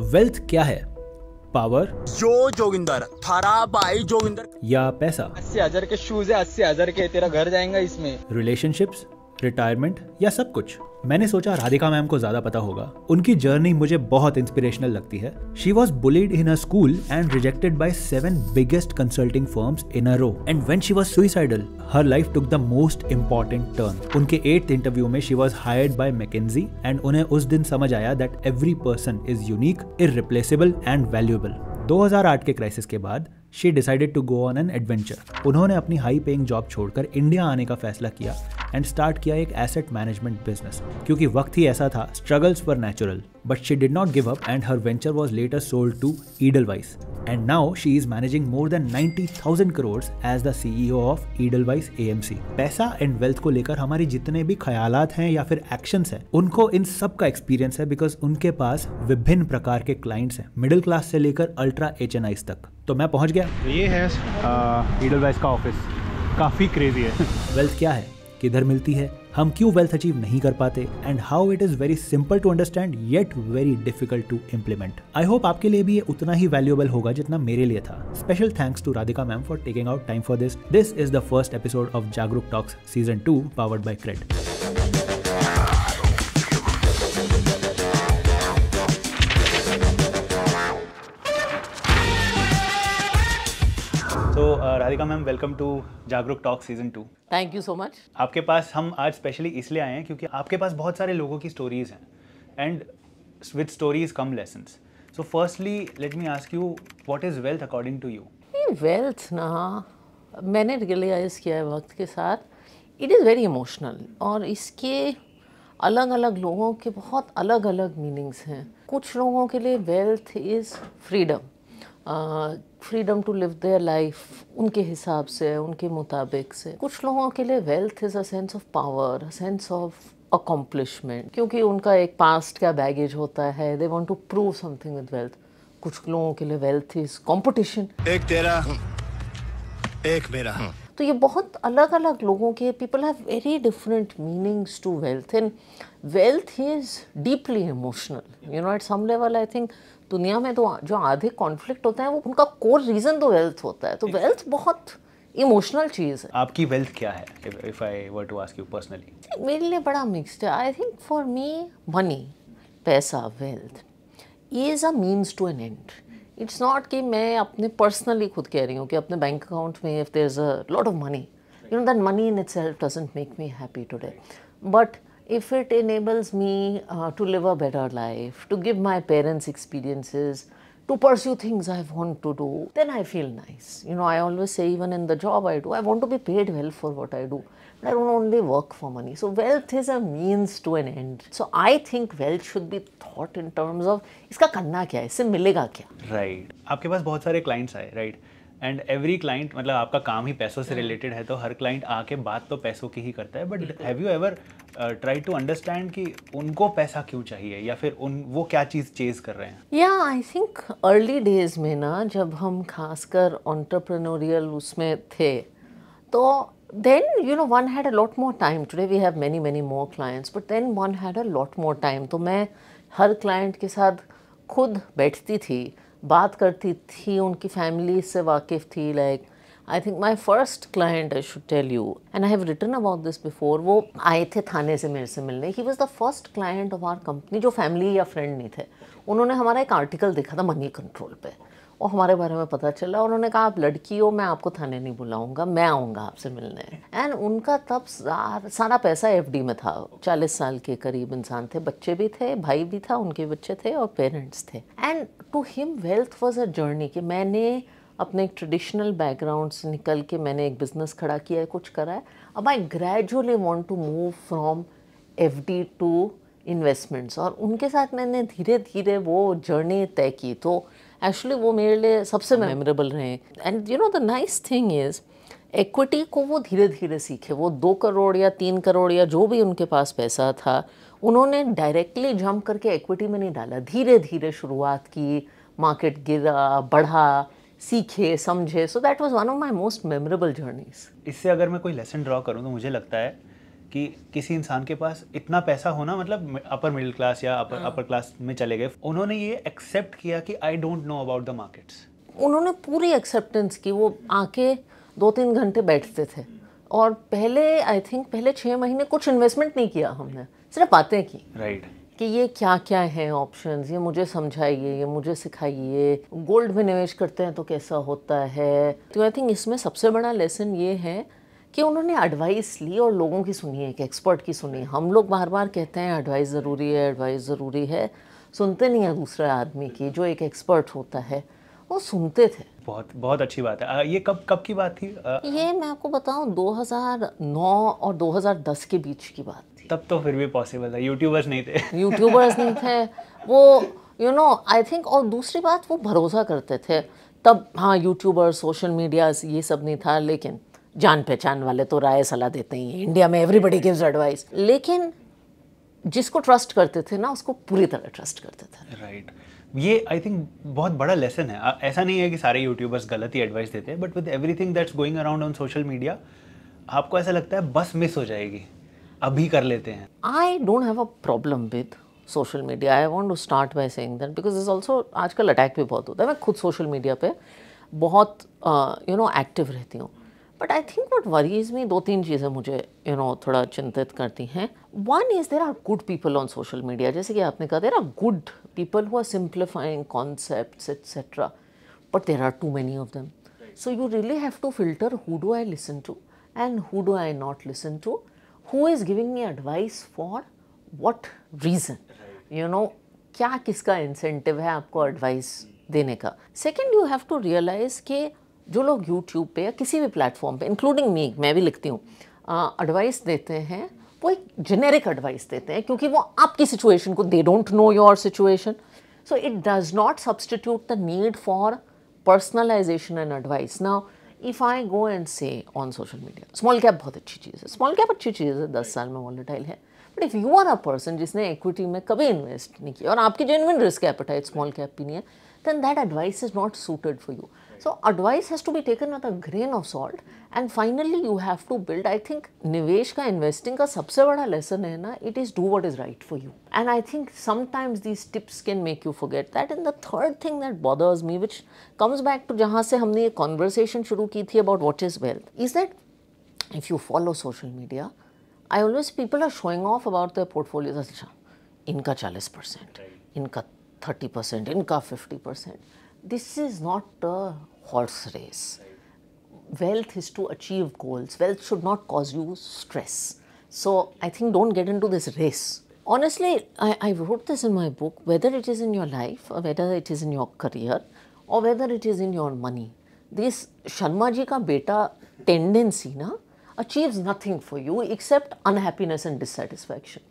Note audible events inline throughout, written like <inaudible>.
Wealth क्या है power जो जोगिंदर थारा भाई जोगिंदर या पैसा अस्सी हजार के शूज है अस्सी हजार के तेरा घर जाएगा इसमें रिलेशनशिप्स रिटायरमेंट या सब कुछ मैंने सोचा राधिका मैम को ज्यादा पता होगा उनकी जर्नी मुझे बहुत इंस्पिरेशनल लगती है she was bullied in school and rejected by seven biggest consulting firms in row and when she was suicidal her life took the most important turn उनके एट्थ इंटरव्यू में she was hired by McKinsey and उन्हें उस दिन समझ आया that every person is unique irreplaceable and valuable 2008 के crisis के बाद she decided to go on an adventure उन्होंने अपनी हाई पेइंग जॉब छोड़कर इंडिया आने का फैसला किया एंड स्टार्ट किया एक एसेट मैनेजमेंट बिजनेस क्योंकि वक्त ही ऐसा था struggles for natural but she did not give up and her venture was later sold to Edelweiss and now she Edelweiss. And now she is managing more than 90,000 crores of Edelweiss A M C पैसा and wealth को लेकर हमारे जितने भी ख्याल हैं या फिर एक्शन है उनको इन सब का एक्सपीरियंस है बिकॉज उनके पास विभिन्न प्रकार के क्लाइंट्स हैं मिडिल क्लास से लेकर अल्ट्रा एच एन तक तो मैं पहुंच गया तो ये है ईडल वाइस का ऑफिस काफ़ी क्रेजी है वेल्थ <laughs> क्या है किधर मिलती है हम क्यों वेल्थ अचीव नहीं कर पाते and how it is very simple to understand yet very difficult to implement I hope आपके लिए भी ये उतना ही वैल्यूएबल होगा जितना मेरे लिए था special thanks to Radhika ma'am for taking out time for this this is the first episode of Jagruk talks season two powered by CRED so Radhika ma'am welcome to Jagruk talk season two thank you so much आपके पास हम आज specially इसलिए आए हैं क्योंकि आपके पास बहुत सारे लोगों की स्टोरीज हैं and with stories come lesson so firstly let me ask you what is wealth according to you wealth ना मैंने रियलाइज़ किया है वक्त के साथ इट इज़ वेरी इमोशनल और इसके अलग अलग लोगों के बहुत अलग अलग मीनिंग्स हैं कुछ लोगों के लिए wealth is freedom freedom to live their life उनके हिसाब से उनके मुताबिक से कुछ लोगों के लिए wealth is a sense of power sense of accomplishment क्योंकि उनका एक पास्ट का बैगेज होता है they want to prove something with wealth कुछ लोगों के लिए वेल्थ इज कंपटीशन एक तेरा एक मेरा तो ये बहुत अलग अलग लोगों के people have very different meanings to wealth and wealth is deeply emotional you know at some level I think दुनिया में तो जो आधे कॉन्फ्लिक्ट होता है वो उनका कोर रीज़न तो वेल्थ होता है तो वेल्थ बहुत इमोशनल चीज़ है आपकी वेल्थ क्या है if I were to ask you personally मेरे लिए बड़ा मिक्स्ड है I think for me money पैसा wealth is a means to an end it's not कि मैं अपने पर्सनली खुद कह रही हूँ कि अपने बैंक अकाउंट में if there is a lot of money you know that money in itself doesn't make me happy today but if it enables me to live a better life to give my parents experiences to pursue things I want to do then I feel nice you know I always say even in the job I do I want to be paid well for what I do they don't only work for money. So wealth is a means to an end. So I think wealth should be thought in terms of इसका करना क्या है इससे मिलेगा क्या right right. आपके पास बहुत सारे क्लाइंट्स आए राइट एंड एवरी क्लाइंट मतलब आपका काम ही पैसों से रिलेटेड है तो हर क्लाइंट आके बात तो पैसों की ही करता है but have you ever try to understand कि उनको पैसा क्यों चाहिए या फिर उन वो क्या चीज़ चेज कर रहे हैं या आई थिंक अर्ली डेज में ना जब हम खासकर ऑन्टरप्रनोरियल उसमें थे तो then you know one had a lot more time today we have many many more clients but then one had a lot more time तो मैं हर क्लाइंट के साथ खुद बैठती थी बात करती थी उनकी फैमिली से वाकिफ़ थी like I think my first client I should tell you and I have written about this before वो आए थे थाने से मेरे से मिलने he was the first client of our company जो फैमिली या फ्रेंड नहीं थे उन्होंने हमारा एक आर्टिकल देखा था मनी कंट्रोल पर और हमारे बारे में पता चला और उन्होंने कहा आप लड़की हो मैं आपको थाने नहीं बुलाऊंगा मैं आऊँगा आपसे मिलने एंड उनका तब सारा पैसा एफ में था चालीस साल के करीब इंसान थे बच्चे भी थे भाई भी था उनके बच्चे थे और पेरेंट्स थे and to him wealth was a journey कि मैंने अपने एक ट्रेडिशनल बैकग्राउंड से निकल के मैंने एक बिज़नेस खड़ा किया है कुछ करा है अब I gradually want to move from F D to investments और उनके साथ मैंने धीरे धीरे वो जर्नी तय की तो एक्चुअली वो मेरे लिए सबसे मेमोरेबल रहे and you know the nice thing is equity को वो धीरे धीरे सीखे वो दो करोड़ या तीन करोड़ या जो भी उनके पास पैसा था उन्होंने डायरेक्टली जंप करके एक्विटी में नहीं डाला धीरे धीरे शुरुआत की मार्केट गिरा बढ़ा सीखे समझे so that was one of my most memorable journeys इससे अगर मैं कोई लेसन ड्रॉ करूँ तो मुझे लगता है कि किसी इंसान के पास इतना पैसा होना मतलब अपर मिडिल क्लास या अपर अपर क्लास में चले गए उन्होंने ये एक्सेप्ट किया कि I don't know about the markets उन्होंने पूरी एक्सेप्टेंस की वो आके दो तीन घंटे बैठते थे और पहले आई थिंक पहले छः महीने कुछ इन्वेस्टमेंट नहीं किया हमने सिर्फ बातें की राइट right. कि ये क्या क्या है ऑप्शंस ये मुझे समझाइए ये मुझे सिखाइए गोल्ड में निवेश करते हैं तो कैसा होता है तो आई थिंक इसमें सबसे बड़ा लेसन ये है कि उन्होंने एडवाइस ली और लोगों की सुनी है एक एक्सपर्ट की सुनी हम लोग बार बार कहते हैं एडवाइस ज़रूरी है एडवाइस ज़रूरी है सुनते नहीं है दूसरे आदमी की जो एक एक्सपर्ट होता है वो सुनते थे बहुत बहुत अच्छी बात है ये कब कब की बात थी आ, ये मैं आपको बताऊं 2009 और 2010 के बीच की बात थी तब तो फिर भी पॉसिबल था यूट्यूबर्स नहीं थे यूट्यूबर्स <laughs> नहीं थे वो यू नो आई थिंक और दूसरी बात वो भरोसा करते थे तब हाँ यूट्यूबर्स सोशल मीडिया ये सब नहीं था लेकिन जान पहचान वाले तो राय सलाह देते ही इंडिया में एवरीबडी गिव्स एडवाइस लेकिन जिसको ट्रस्ट करते थे ना उसको पूरी तरह ट्रस्ट करते थे राइट right. ये आई थिंक बहुत बड़ा लेसन है ऐसा नहीं है कि सारे यूट्यूबर्स गलत ही एडवाइस देते हैं but with everything that's going around on social media आपको ऐसा लगता है बस मिस हो जाएगी अभी कर लेते हैं I don't have a problem with social media I want to start by saying that because is also आजकल अटैक भी बहुत होता है मैं खुद सोशल मीडिया पर बहुत यू नो एक्टिव रहती हूँ but I think what worries me दो तीन चीज़ें मुझे यू you नो know, थोड़ा चिंतित करती हैं one is there are good people on social media जैसे कि आपने कहा there are good people who are simplifying concept etcetera but there are too many of them so you really have to filter who do I listen to and who do I not listen to who is giving me advice for what reason you know क्या किसका incentive है आपको advice देने का second you have to realise के जो लोग YouTube पे या किसी भी प्लेटफॉर्म पे इंक्लूडिंग मी मैं भी लिखती हूँ एडवाइस देते हैं वो एक जेनेरिक एडवाइस देते हैं क्योंकि वो आपकी सिचुएशन को they don't know your situation so it does not substitute the need for personalisation and advice ना if I go and say on social media small cap बहुत अच्छी चीज़ है स्मॉल कैप अच्छी चीज़ है दस साल में वॉलेटाइल है but if you are a person जिसने इक्विटी में कभी इन्वेस्ट नहीं किया और आपकी genuine risk appetite small cap भी नहीं है then that advice is not suited for you So, advice has to be taken with a grain of salt and finally you have to build I think निवेश का investing का सबसे बड़ा lesson है it is do what is right for you and I think sometimes these tips can make you forget that and the third thing that bothers me which comes back to जहाँ से हमने ये conversation शुरू की about what is wealth is that if you follow social media I always people are showing off about their portfolios अच्छा इनका 40 percent, इनका 30 percent, इनका 50 percent this is not a horse race. Wealth is to achieve goals. Wealth should not cause you stress. So I think don't get into this race. Honestly, I, I wrote this in my book, whether it is in your life or whether it is in your career or whether it is in your money. This Sharmaji ka beta tendency na, achieves nothing for you except unhappiness and dissatisfaction.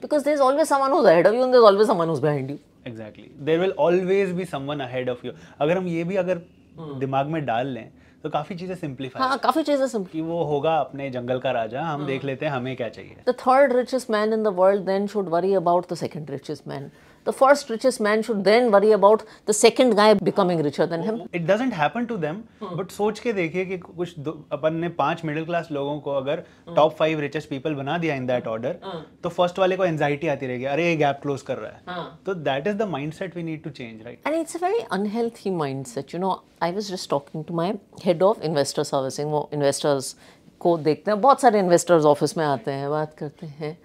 Because there's always someone who's ahead of you and there's always someone who's behind you. Exactly there will always be someone ahead of you अगर हम ये भी अगर hmm. दिमाग में डाल लें तो काफी चीजें सिंपलीफाई हाँ काफी चीजें सिंपली वो होगा अपने जंगल का राजा हम hmm. देख लेते हैं हमें क्या चाहिए the third richest man in the world then should worry about the second richest man the first richest man should then worry about the second guy becoming richer than him. It doesn't happen to them, hmm. but सोच के देखिए कि कुछ अपन ने पांच middle class लोगों को अगर टॉप फाइव रिचेस्ट पीपल बना दिया इन दैट ऑर्डर तो फर्स्ट वाले को एंजाइटी आती रहेगी अरे ये गैप क्लोज कर रहा है हाँ। तो that is the mindset we need to change right and it's a very unhealthy mindset you know I was just talking to my head of investor servicing वो इन्वेस्टर्स को देखते हैं बहुत सारे इन्वेस्टर्स ऑफिस में आते हैं बात करते हैं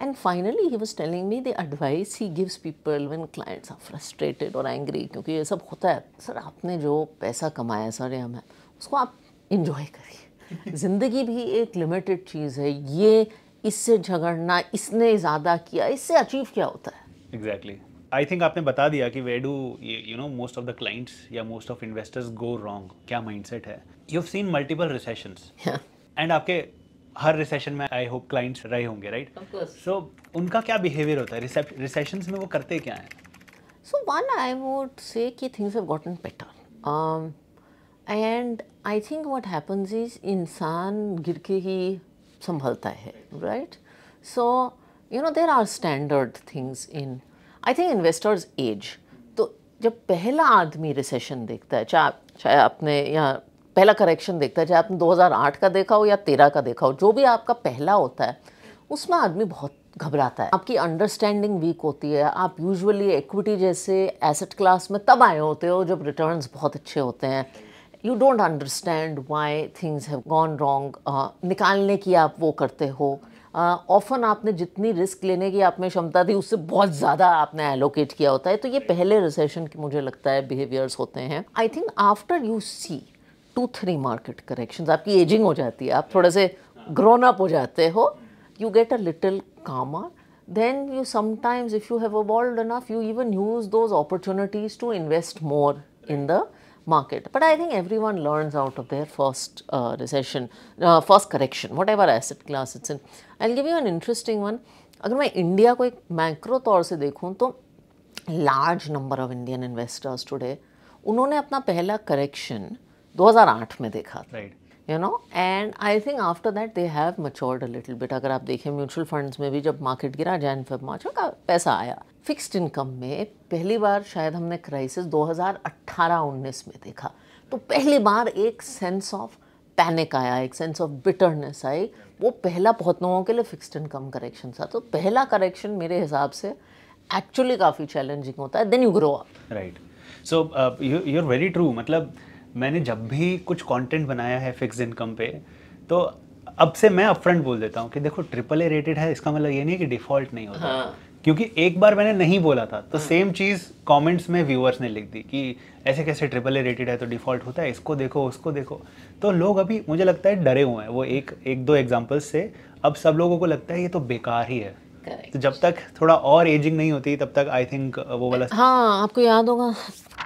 and finally he was telling me the advice he gives people one clients are frustrated और एंग्री क्योंकि ये सब होता है सर आपने जो पैसा कमाया सर या मैं उसको आप इन्जॉय करिए <laughs> ज़िंदगी भी एक लिमिटेड चीज़ है ये इससे झगड़ना इसने ज़्यादा किया इससे अचीव क्या होता है एग्जैक्टली आई थिंक आपने बता दिया कि way do you know most of the clients या most of investors go wrong क्या माइंडसेट है you have seen multiple recessions and आपके हर रिसेशन में आई होप क्लाइंट्स रहे होंगे राइट सो so, उनका क्या बिहेवियर होता है रिसेशन में वो करते क्या हैं so one I would say कि things have gotten better and I think what happens is इंसान गिर के ही संभलता है right so you know there are standard things in I think investors as तो जब पहला आदमी रिसेशन देखता है चाहे चाहे आपने या पहला करेक्शन देखता है चाहे आपने 2008 का देखा हो या 13 का देखा हो जो भी आपका पहला होता है उसमें आदमी बहुत घबराता है आपकी अंडरस्टैंडिंग वीक होती है आप यूजुअली एक्विटी जैसे एसेट क्लास में तब आए होते हो जब रिटर्न्स बहुत अच्छे होते हैं you don't understand why things have gone wrong निकालने की आप वो करते हो ऑफन uh, आपने जितनी रिस्क लेने की आप में क्षमता थी उससे बहुत ज़्यादा आपने एलोकेट किया होता है तो ये पहले रिसेशन के मुझे लगता है बिहेवियर्स होते हैं I think after you see two three market correction आपकी एजिंग हो जाती है आप थोड़े से ग्रोन अप हो जाते हो you get a little calmer then you sometimes if you have evolved enough you even use those opportunities to invest more in the market but I think everyone learn out of their first recession first correction whatever asset class it's in I give you an interesting one अगर मैं India को एक macro तौर से देखूँ तो large number of Indian investors today उन्होंने अपना पहला करेक्शन 2008 में देखा you know and I think after that they have matured a little bit अगर आप देखें म्यूचुअल फंड्स में भी जब मार्केट गिरा जैन फेब मार्च का पैसा आया फिक्स्ड इनकम में पहली बार शायद हमने क्राइसिस 2018-19 में देखा तो पहली बार एक सेंस ऑफ पैनिक आया एक सेंस ऑफ बिटरनेस आई वो पहला बहुत लोगों के लिए फिक्स्ड इनकम करेक्शन था तो पहला करेक्शन मेरे हिसाब से एक्चुअली काफ़ी चैलेंजिंग होता है then you grow up right so you are very true मतलब मैंने जब भी कुछ कंटेंट बनाया है फिक्स इनकम पे तो अब से मैं अपफ्रंट बोल देता हूँ कि देखो ट्रिपल ए रेटेड है इसका मतलब ये नहीं कि डिफॉल्ट नहीं होता हाँ। क्योंकि एक बार मैंने नहीं बोला था तो सेम हाँ। चीज़ कमेंट्स में व्यूअर्स ने लिख दी कि ऐसे कैसे ट्रिपल ए रेटेड है तो डिफ़ॉल्ट होता है इसको देखो उसको देखो तो लोग अभी मुझे लगता है डरे हुए हैं वो एक एक दो एग्जाम्पल्स से अब सब लोगों को लगता है ये तो बेकार ही है Correct. तो जब तक थोड़ा और एजिंग नहीं होती तब तक आई थिंक वो वाला हाँ आपको याद होगा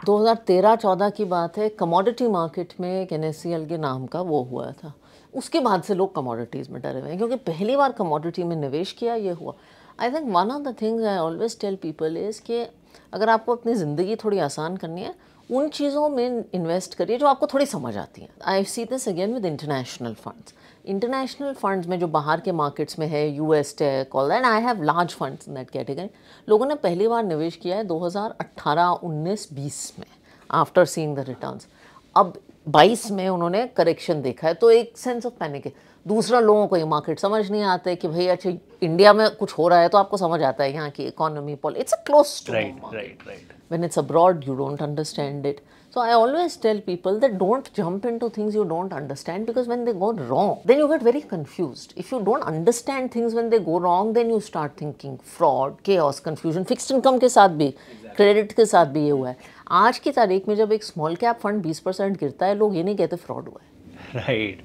2013-14 की बात है कमोडिटी मार्केट में एक एन के नाम का वो हुआ था उसके बाद से लोग कमोडिटीज़ में डरे हुए हैं क्योंकि पहली बार कमोडिटी में निवेश किया ये हुआ I think one of the things I always tell people is कि अगर आपको अपनी ज़िंदगी थोड़ी आसान करनी है उन चीज़ों में इन्वेस्ट करिए जो आपको थोड़ी समझ आती हैं I see this again with international funds international funds में जो बाहर के मार्केट्स में है U S tech all that I have large funds in that category लोगों ने पहली बार निवेश किया है 2018 19 20 में आफ्टर सीइंग द रिटर्न्स अब 22 में उन्होंने करेक्शन देखा है तो एक सेंस ऑफ पैनिक है दूसरा लोगों को ये मार्केट समझ नहीं आते कि भाई अच्छा इंडिया में कुछ हो रहा है तो आपको समझ आता है यहाँ की इकोनॉमी पॉल it's a close right right right when it's abroad you don't understand it So I always tell people that don't jump into things you don't understand because when they go wrong, then you get very confused. If you don't understand things when they go wrong, then you start thinking fraud, chaos, confusion. Fixed income के साथ भी, exactly. credit के साथ भी ये हुआ है. आज की तारीख में जब एक small cap fund 20 percent गिरता है, लोग ये नहीं कहते fraud हुआ है. Right.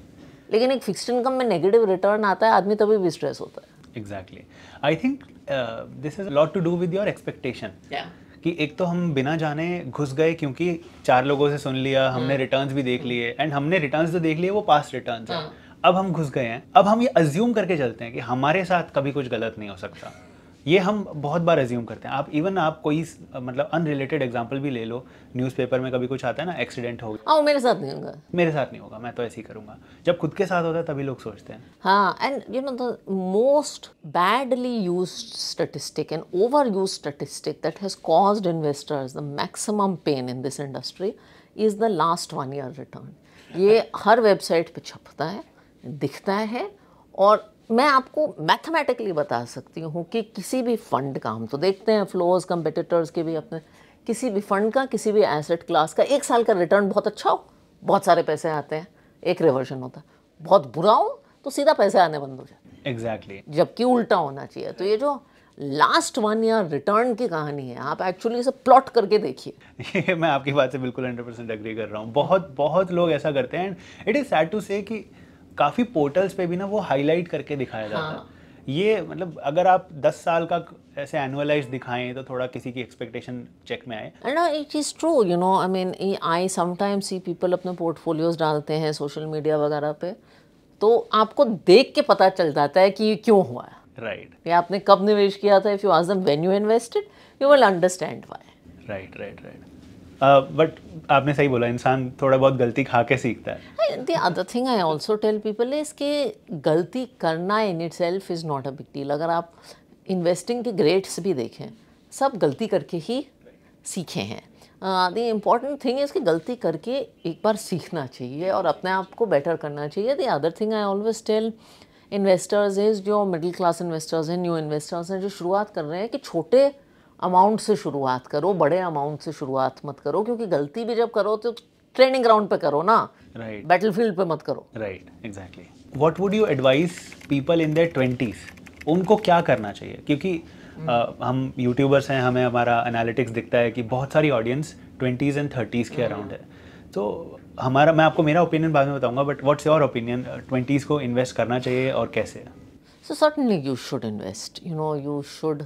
लेकिन एक fixed income में negative return आता है आदमी तभी भी स्ट्रेस होता है uh, this has a lot to do with your expectation. Yeah. कि एक तो हम बिना जाने घुस गए क्योंकि चार लोगों से सुन लिया हमने रिटर्न हम्म। भी देख लिए एंड हमने रिटर्न जो तो देख लिए वो पास रिटर्न है अब हम घुस गए हैं अब हम ये अज्यूम करके चलते हैं कि हमारे साथ कभी कुछ गलत नहीं हो सकता ये हम बहुत बार रेज्यूम करते हैं आप इवन आप कोई मतलब अनरिलेटेड एग्जाम्पल भी ले लो न्यूज़पेपर में कभी कुछ आता है ना एक्सीडेंट हो गया हाँ, मेरे साथ नहीं होगा मेरे साथ नहीं होगा मैं तो ऐसे ही करूंगा जब खुद के साथ होता है तभी लोग सोचते हैं हाँ and you know the most badly used statistic and overused statistic that has caused investors the maximum pain in this industry is the last one year return ये हर वेबसाइट पे छपता है दिखता है और मैं आपको मैथमेटिकली बता सकती हूँ कि किसी भी फंड का हम तो देखते हैं फ्लोज कंपिटिटर्स के भी अपने किसी भी फंड का किसी भी एसेट क्लास का एक साल का रिटर्न बहुत अच्छा हो बहुत सारे पैसे आते हैं एक रिवर्जन होता है बहुत बुरा हो तो सीधा पैसे आने बंद हो जाते हैं एग्जैक्टली exactly. जबकि उल्टा होना चाहिए तो ये जो लास्ट वन या रिटर्न की कहानी है आप एक्चुअली इसे प्लॉट करके देखिए <laughs> मैं आपकी बात से बिल्कुल हंड्रेड परसेंट एग्री कर रहा हूँ बहुत बहुत लोग ऐसा करते हैं and it is sad to say कि काफ़ी पोर्टल्स पे भी ना वो हाईलाइट करके दिखाया हाँ. जाता है हाँ। ये मतलब अगर आप दस साल का ऐसे एनुअलाइज दिखाएं तो थोड़ा किसी की एक्सपेक्टेशन चेक में आए and it is true you know I mean I sometime see people अपने पोर्टफोलियोज डालते हैं सोशल मीडिया वगैरह पे तो आपको देख के पता चल जाता है कि ये क्यों हुआ है राइट right. या आपने कब निवेश किया था if you ask them when you invested you will understand why right right right but uh, आपने सही बोला इंसान थोड़ा बहुत गलती खा के सीखता है the other thing I also tell people is के गलती करना in itself is not a big deal अगर आप इन्वेस्टिंग के ग्रेड्स भी देखें सब गलती करके ही सीखे हैं द इम्पॉर्टेंट थिंग इज़ कि गलती करके एक बार सीखना चाहिए और अपने आप को बेटर करना चाहिए the other thing I always tell investors is जो मिडिल क्लास इन्वेस्टर्स हैं न्यू इन्वेस्टर्स हैं जो शुरुआत कर रहे हैं कि छोटे अमाउंट से शुरुआत करो बड़े अमाउंट से शुरुआत मत करो क्योंकि गलती भी जब करो तो ट्रेनिंग ग्राउंड पे करो ना राइट बैटल फील्ड पे मत करो right exactly what would you advise people in their twenties उनको क्या करना चाहिए क्योंकि Uh, हम यूट्यूबर्स हैं हमें हमारा एनालिटिक्स दिखता है कि बहुत सारी ऑडियंस ट्वेंटीज़ एंड थर्टीज़ के अराउंड हम्म। है तो हमारा मैं आपको मेरा ओपिनियन बाद में बताऊंगा but what's your opinion twenties को इन्वेस्ट करना चाहिए और कैसे so certainly you should invest you know you should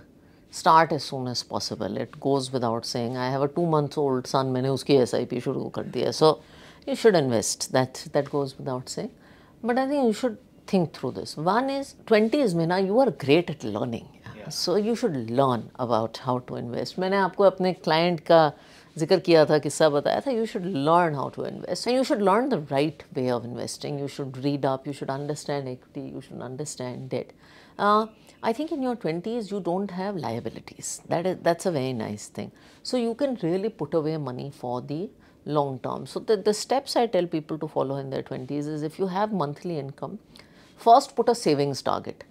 start as soon as possible it goes without saying I have a two months old son मैंने उसकी S I P शुरू कर दिया so you should invest that that goes without saying but I think you should think through this one is twenties में ना you are great at learning so you should learn about how to invest मैंने आपको अपने client का जिक्र किया था किस्सा बताया था you should learn how to invest and you should learn the right way of investing you should read up you should understand equity you should understand debt I think in your 20s you don't have liabilities. That is that's a very nice thing. So you can really put away money for the long term. So the, the steps I tell people to follow in their 20s is if you have monthly income, first put a savings target.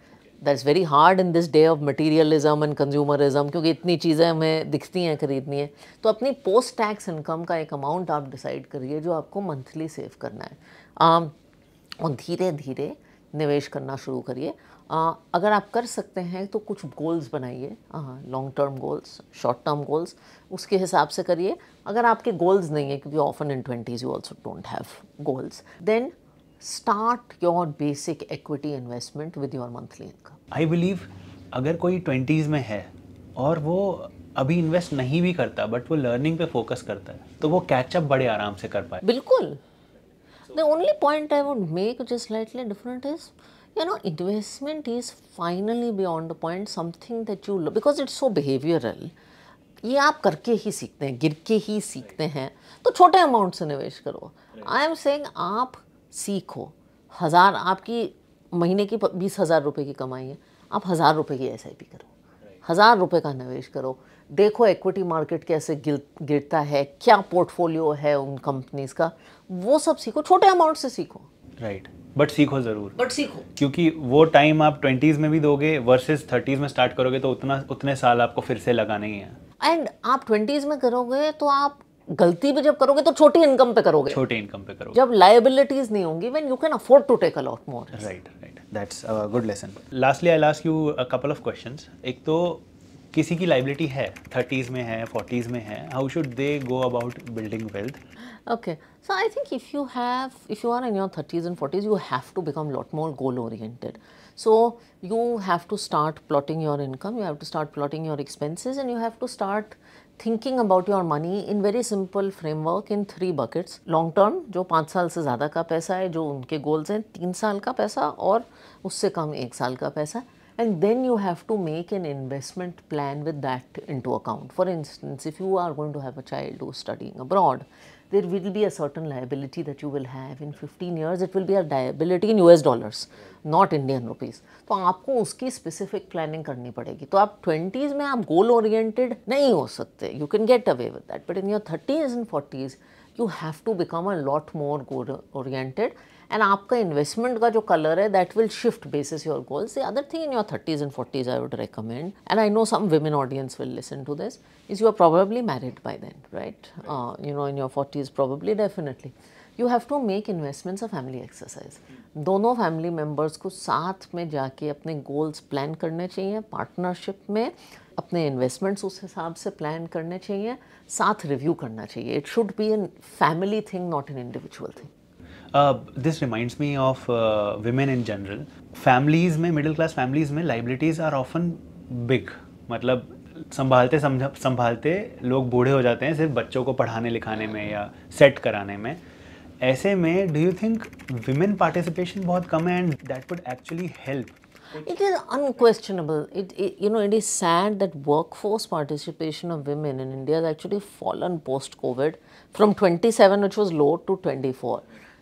That is very hard in this day of materialism and consumerism क्योंकि इतनी चीज़ें हमें दिखती हैं खरीदनी है तो अपनी पोस्ट टैक्स इनकम का एक अमाउंट आप डिसाइड करिए जो आपको मंथली सेव करना है um, और धीरे धीरे निवेश करना शुरू करिए uh, अगर आप कर सकते हैं तो कुछ गोल्स बनाइए long term goals short term goals उसके हिसाब से करिए अगर आपके गोल्स नहीं है क्योंकि often in twenties you also don't have goals then start your basic equity investment with your monthly income I believe अगर कोई ट्वेंटीज़ में है और वो अभी इन्वेस्ट नहीं भी करता बट वो लर्निंग पे फोकस करता है तो वो कैचअप बड़े आराम से कर पाए बिल्कुल the only point I would make जो slightly different is you know investment is finally beyond the point something that you love because it's so ये आप करके ही सीखते हैं गिर के ही सीखते हैं तो छोटे अमाउंट से निवेश करो आई एम सेइंग आप सीखो हज़ार आपकी महीने की बीस हज़ार रुपये की कमाई है आप हज़ार रुपये की एस आई पी करो हज़ार रुपये का निवेश करो देखो इक्विटी मार्केट कैसे गिर गिरता है क्या पोर्टफोलियो है उन कंपनीज का वो सब सीखो छोटे अमाउंट से सीखो राइट right. बट सीखो ज़रूर बट सीखो क्योंकि वो टाइम आप ट्वेंटीज़ में भी दोगे वर्सेस थर्टीज़ में स्टार्ट करोगे तो उतना उतने साल आपको फिर से लगाने ही है एंड आप ट्वेंटीज़ में करोगे तो आप गलती भी जब करोगे तो छोटी इनकम पे करोगे छोटी इनकम पे करोगे जब लाइबिलिटीज नहीं होंगी when you can afford to take a lot more right right that's a good lesson. Lastly, I'll ask you a couple of questions. एक तो किसी की liability है, 30s में है, 40s How should they go about building wealth? Okay, so I think if you have, if you are in your 30s and 40s, you have to become a lot more goal oriented. So you have to start plotting your income, you have to start plotting your expenses, and you have to start thinking about your money in very simple framework in three buckets long term जो पाँच साल से ज़्यादा का पैसा है जो उनके गोल्स हैं तीन साल का पैसा और उससे कम एक साल का पैसा and then you have to make an investment plan with that into account for instance if you are going to have a child to studying abroad there will be a certain liability that you will have in 15 years it will be a liability in US dollars not Indian rupees have to do specific planning करनी पड़ेगी तो 20s you आप goal oriented you can get away with that but in your 30s and 40s you have to become a lot more goal oriented and आपका investment का जो colour है that will shift basis your goals the other thing in your thirties and forties I would recommend and I know some women audience will listen to this is you are probably married by then right you know in your forties probably definitely you have to make investments a family exercise दोनों family members को साथ में जाके अपने goals plan करने चाहिए partnership में अपने इन्वेस्टमेंट्स उस हिसाब से प्लान करने चाहिए साथ रिव्यू करना चाहिए it should be an family thing not an individual thing this reminds me of women in general families में मिडिल क्लास फैमिलीज़ में लाइबिलिटीज़ आर ऑफन बिग मतलब संभालते संभालते लोग बूढ़े हो जाते हैं सिर्फ बच्चों को पढ़ाने लिखाने में या सेट कराने में ऐसे में do you think women participation बहुत कम है and that would actually help It is unquestionable. It, it, you know it is sad that workforce participation of women in India has actually fallen post COVID from 27, which was low, to 24.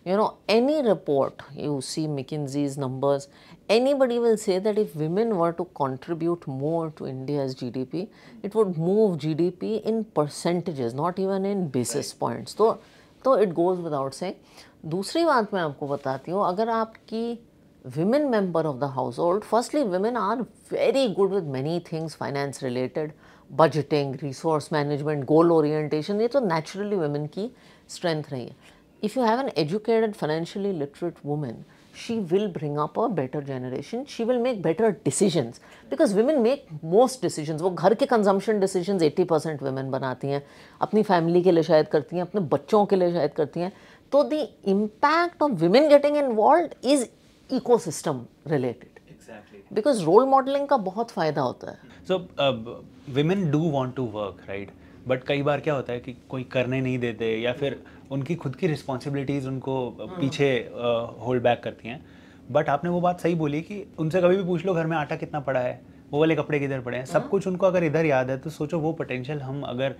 You know, any report, you see McKinsey's numbers, anybody will say that if women were to contribute more to India's GDP, it would move GDP in percentages, not even in basis points. So, तो it goes without say दूसरी बात मैं आपको बताती हूँ अगर आपकी women member of the household firstly women are very good with many things finance related budgeting resource management goal orientation ये तो naturally women की strength रही है if you have an educated, financially literate woman, she will bring up a better generation. She will make better decisions because women make most decisions. wo ghar ke consumption decisions 80 women banati hain apni family ke liye shayad karti hain apne bachchon ke liye shayad karti hain so the impact of of women getting involve is ecosystem related because role modelling का बहुत फ़ायदा होता है so women do want to work right but कई बार क्या होता है कि कोई करने नहीं देते या फिर उनकी खुद की रिस्पॉन्सिबिलिटीज़ उनको हाँ। पीछे होल्ड बैक करती हैं बट आपने वो बात सही बोली कि उनसे कभी भी पूछ लो घर में आटा कितना पड़ा है वो वाले कपड़े किधर पड़े हैं सब हाँ। कुछ उनको अगर इधर याद है तो सोचो वो पोटेंशियल हम अगर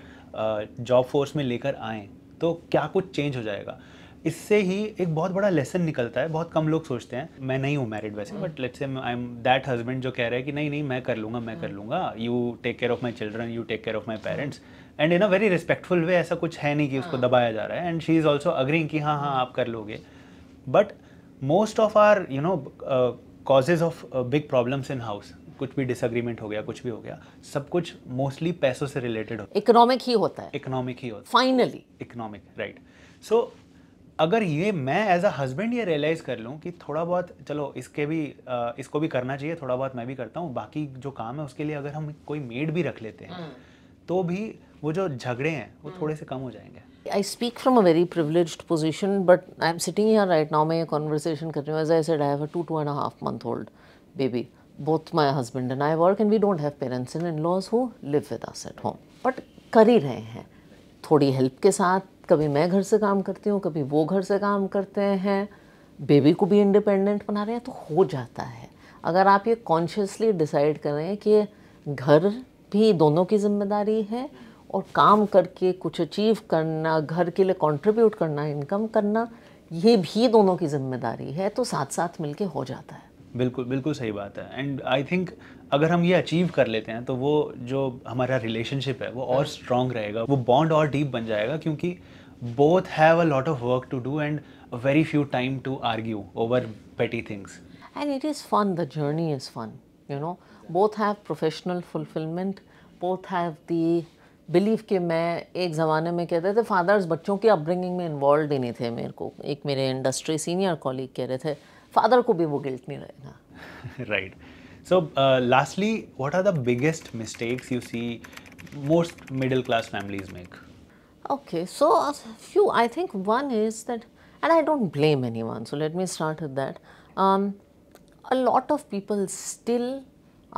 जॉब फोर्स में लेकर आएँ तो क्या कुछ चेंज हो जाएगा इससे ही एक बहुत बड़ा लेसन निकलता है बहुत कम लोग सोचते हैं मैं नहीं हूँ मैरिड वैसे but let's say I am that husband जो कह रहा है कि नहीं नहीं मैं कर लूँगा मैं कर लूँगा you take care of my children you take care of my parents and in a very respectful way ऐसा कुछ है नहीं कि उसको हाँ। दबाया जा रहा है and she is also agreeing कि हाँ हाँ आप कर लोगे but most of our you know causes of big problems in house कुछ भी डिसएग्रीमेंट हो गया कुछ भी हो गया सब कुछ मोस्टली पैसों से रिलेटेड हो इकोनॉमिक ही होता है इकोनॉमिक ही होता है फाइनली इकोनॉमिक राइट सो अगर ये मैं एज अ हस्बैंड ये रियलाइज़ कर लूँ कि थोड़ा बहुत चलो इसके भी इसको भी करना चाहिए थोड़ा बहुत मैं भी करता हूँ बाकी जो काम है उसके लिए अगर हम कोई मेड भी रख लेते हैं हम्म। तो भी वो जो झगड़े हैं वो हम्म। थोड़े से कम हो जाएंगे I speak from a very privilege position but I am sitting here right now मैं ये कॉन्वर्सेशन कर रही हूँ as I said I have a two two and half month old baby both my husband and I work and we don't have parents and in laws who live with us at home but कर ही रहे हैं थोड़ी help के साथ कभी मैं घर से काम करती हूँ कभी वो घर से काम करते हैं बेबी को भी इंडिपेंडेंट बना रहे हैं तो हो जाता है अगर आप ये कॉन्शियसली डिसाइड करें कि घर भी दोनों की जिम्मेदारी है और काम करके कुछ अचीव करना घर के लिए कंट्रीब्यूट करना इनकम करना ये भी दोनों की जिम्मेदारी है तो साथ साथ मिलके हो जाता है बिल्कुल बिल्कुल सही बात है एंड आई थिंक अगर हम ये अचीव कर लेते हैं तो वो जो हमारा रिलेशनशिप है वो और स्ट्रांग रहेगा वो बॉन्ड और डीप बन जाएगा क्योंकि both have a lot of work to do and very few time to argue over petty things and it is fun the journey is fun you know both have professional fulfilment both have the believe कि मैं एक ज़माने में कहते थे fathers बच्चों की upbringing में इन्वॉल्व ही नहीं थे मेरे को एक मेरे इंडस्ट्री सीनियर कॉलीग कह रहे थे फादर को भी वो गिल्ट नहीं रहेगा right <laughs> right. So uh, lastly, what are the biggest mistakes you see most middle class families make? Okay, so a few, I think one is that, and I don't blame anyone, so let me start with that. Um, a lot of people still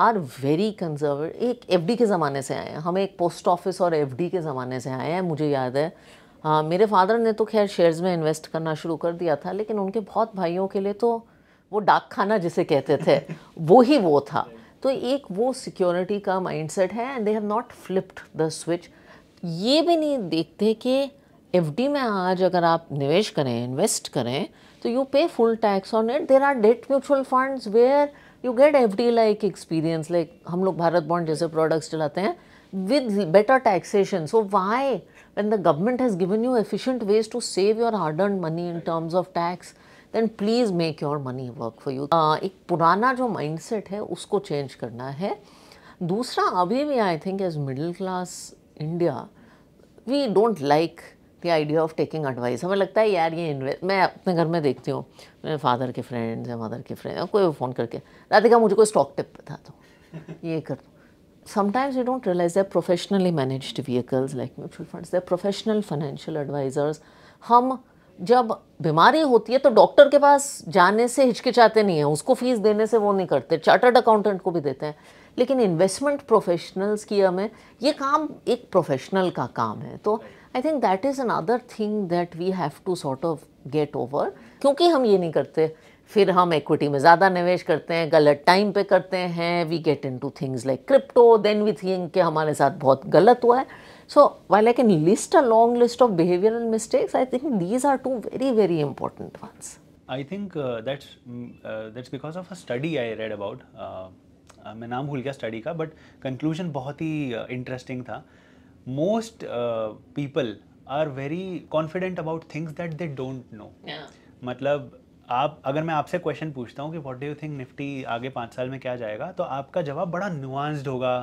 are very conserve एक एफ के ज़माने से आए हैं हम एक post office और एफ के ज़माने से आए हैं मुझे याद है हाँ मेरे फादर ने तो खैर शेयर्स में इन्वेस्ट करना शुरू कर दिया था लेकिन उनके बहुत भाइयों के लिए तो वो डाक खाना जिसे कहते थे वो ही वो था तो एक वो सिक्योरिटी का माइंडसेट है and they have not flipped the switch ये भी नहीं देखते कि एफ में आज अगर आप निवेश करें इन्वेस्ट करें तो you pay full tax on it there are debt mutual funds where you get F D like experience like हम लोग भारत बॉन्ड जैसे प्रोडक्ट्स चलाते हैं with better taxation so why when the government has given you efficient ways to save your hard-earned money in terms of tax, then please make your money work for you एक पुराना जो mindset है उसको change करना है दूसरा अभी भी I think as middle class India we don't like the idea of taking advice हमें लगता है यार ये इन्वेस्ट मैं अपने घर में देखती हूँ मेरे फादर के फ्रेंड्स या मदर के फ्रेंड कोई फ़ोन करके राधिका मुझे कोई स्टॉक टिप बता दो <laughs> ये कर दो sometimes you don't realize they're professionally managed vehicles like mutual funds, they're professional financial advisors. हम जब बीमारी होती है तो डॉक्टर के पास जाने से हिचकिचाते नहीं हैं उसको फीस देने से वो नहीं करते चार्टर्ड अकाउंटेंट को भी देते हैं लेकिन इन्वेस्टमेंट प्रोफेशनल्स की हमें ये काम एक प्रोफेशनल का काम है तो I think that is another thing that we have to sort of get over क्योंकि हम ये नहीं करते फिर हम इक्विटी में ज़्यादा निवेश करते हैं गलत टाइम पे करते हैं we get into things like crypto then we think कि हमारे साथ बहुत गलत हुआ है So while I can list a long list of behavioral mistakes, I think these are two very, very important ones. I think uh, that's uh, that's because of a study I read about. Uh, मैं नाम भूल गया study का but conclusion बहुत ही interesting था most people are very confident about things that they don't know मतलब आप अगर मैं आपसे क्वेश्चन पूछता हूँ कि what do you think Nifty आगे पाँच साल में क्या जाएगा तो आपका जवाब बड़ा नुआंस्ड होगा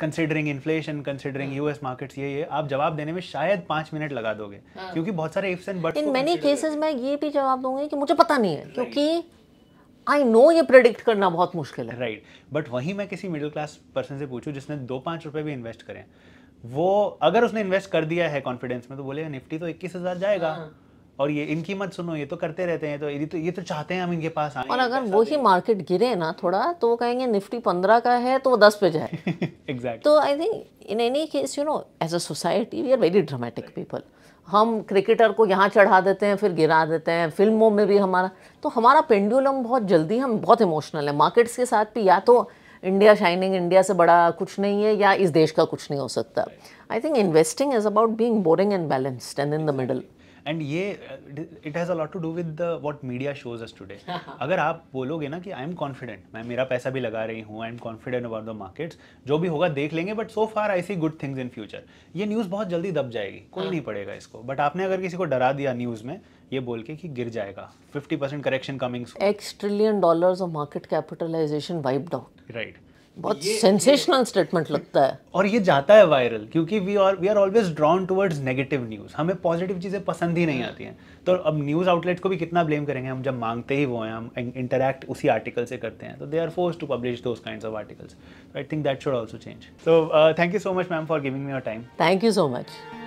considering inflation considering US markets ये ये आप जवाब देने में शायद पांच मिनट लगा दोगे हाँ. क्योंकि बहुत सारे ifs and but in many cases मैं ये भी जवाब दूंगी कि मुझे पता नहीं है right. क्योंकि आई नो ये प्रेडिक्ट करना बहुत मुश्किल है राइट right. बट वहीं मैं किसी मिडिल क्लास पर्सन से पूछूँ जिसने दो पांच रुपए भी इन्वेस्ट करें वो अगर उसने इन्वेस्ट कर दिया है कॉन्फिडेंस में तो बोलेगा निफ्टी तो इक्कीस हज़ार जाएगा हाँ. और ये इनकी मत सुनो ये तो करते रहते हैं तो ये तो ये तो चाहते हैं हम इनके पास आए और अगर वही मार्केट गिरे ना थोड़ा तो वो कहेंगे निफ्टी पंद्रह का है तो वो दस पे जाए एग्जैक्ट <laughs> तो I think in any case you know as a society we are very dramatic people हम क्रिकेटर को यहाँ चढ़ा देते हैं फिर गिरा देते हैं फिल्मों में भी हमारा तो हमारा पेंडुलम बहुत जल्दी हम बहुत इमोशनल है मार्केट्स के साथ भी या तो इंडिया शाइनिंग इंडिया से बड़ा कुछ नहीं है या इस देश का कुछ नहीं हो सकता I think investing is about being boring and balanced and in the middle and ये it has a lot to do with what media shows us today अगर आप बोलोगे ना कि आई एम कॉन्फिडेंट मैं मेरा पैसा भी लगा रही हूँ I am confident about the markets जो भी होगा देख लेंगे but so far I see good things in future ये न्यूज़ बहुत जल्दी दब जाएगी कोई हाँ। नहीं पड़ेगा इसको बट आपने अगर किसी को डरा दिया न्यूज़ में ये बोल के कि गिर जाएगा fifty percent correction coming X trillion dollars of market capitalisation wipe down right बहुत सेंसेशनल स्टेटमेंट लगता है और ये जाता है वायरल क्योंकि we are we are always drawn towards negative news हमें पॉजिटिव चीज़ें पसंद ही नहीं हम्म। आती हैं तो अब न्यूज़ आउटलेट्स को भी कितना ब्लेम करेंगे हम जब मांगते ही वो हैं हम इंटरेक्ट उसी आर्टिकल से करते हैं तो they are force to publish those kind of articles I think that should also change so thank you so much ma'am for giving me your time thank you so much